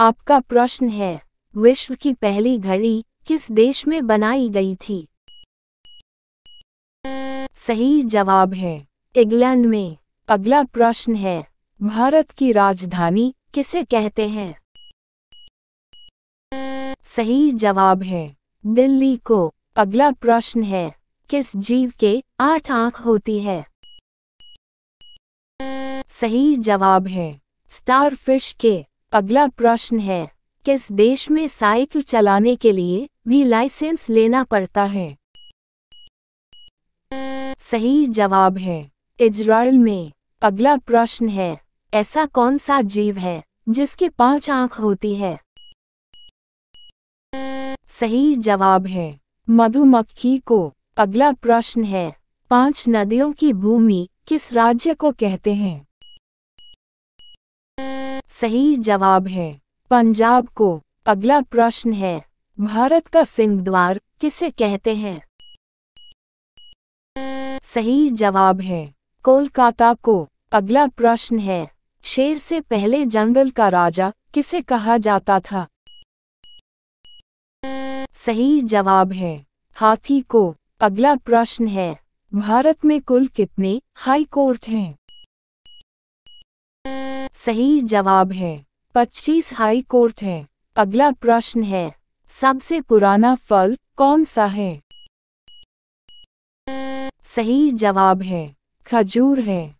आपका प्रश्न है विश्व की पहली घड़ी किस देश में बनाई गई थी सही जवाब है इंग्लैंड में अगला प्रश्न है भारत की राजधानी किसे कहते हैं सही जवाब है दिल्ली को अगला प्रश्न है किस जीव के आठ आंख होती है सही जवाब है स्टारफिश के अगला प्रश्न है किस देश में साइकिल चलाने के लिए भी लाइसेंस लेना पड़ता है सही जवाब है इजराइल में अगला प्रश्न है ऐसा कौन सा जीव है जिसके पांच आंख होती है सही जवाब है मधुमक्खी को अगला प्रश्न है पांच नदियों की भूमि किस राज्य को कहते हैं सही जवाब है पंजाब को अगला प्रश्न है भारत का सिंह द्वार किसे कहते हैं सही जवाब है कोलकाता को अगला प्रश्न है शेर से पहले जंगल का राजा किसे कहा जाता था सही जवाब है हाथी को अगला प्रश्न है भारत में कुल कितने हाई कोर्ट हैं सही जवाब है पच्चीस हाई कोर्ट है अगला प्रश्न है सबसे पुराना फल कौन सा है सही जवाब है खजूर है